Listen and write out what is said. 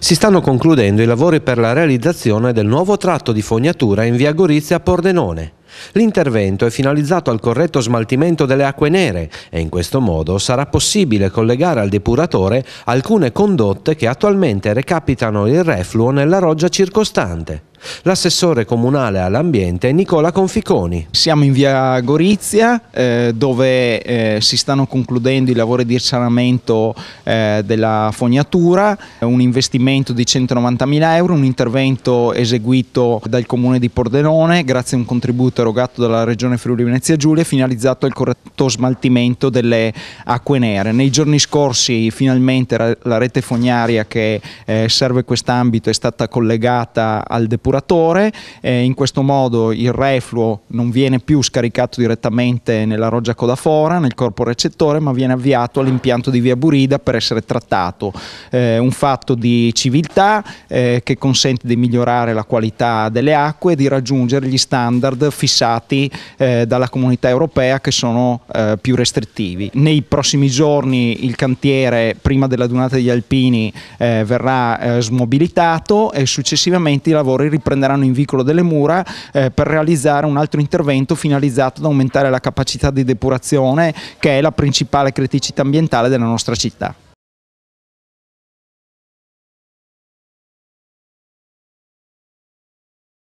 si stanno concludendo i lavori per la realizzazione del nuovo tratto di fognatura in via Gorizia Pordenone. L'intervento è finalizzato al corretto smaltimento delle acque nere e in questo modo sarà possibile collegare al depuratore alcune condotte che attualmente recapitano il refluo nella roggia circostante. L'assessore comunale all'ambiente Nicola Conficoni. Siamo in via Gorizia eh, dove eh, si stanno concludendo i lavori di risanamento eh, della fognatura, un investimento di 190.000 euro, un intervento eseguito dal comune di Pordenone grazie a un contributo erogato dalla regione Friuli Venezia Giulia finalizzato al corretto smaltimento delle acque nere. Nei giorni scorsi finalmente la rete fognaria che eh, serve quest'ambito è stata collegata al deposito depuratore, eh, in questo modo il refluo non viene più scaricato direttamente nella roggia codafora, nel corpo recettore, ma viene avviato all'impianto di via Burida per essere trattato. Eh, un fatto di civiltà eh, che consente di migliorare la qualità delle acque e di raggiungere gli standard fissati eh, dalla comunità europea che sono eh, più restrittivi. Nei prossimi giorni il cantiere prima della donata degli alpini eh, verrà smobilitato e successivamente i lavori ripartiranno riprenderanno in vicolo delle mura eh, per realizzare un altro intervento finalizzato ad aumentare la capacità di depurazione che è la principale criticità ambientale della nostra città.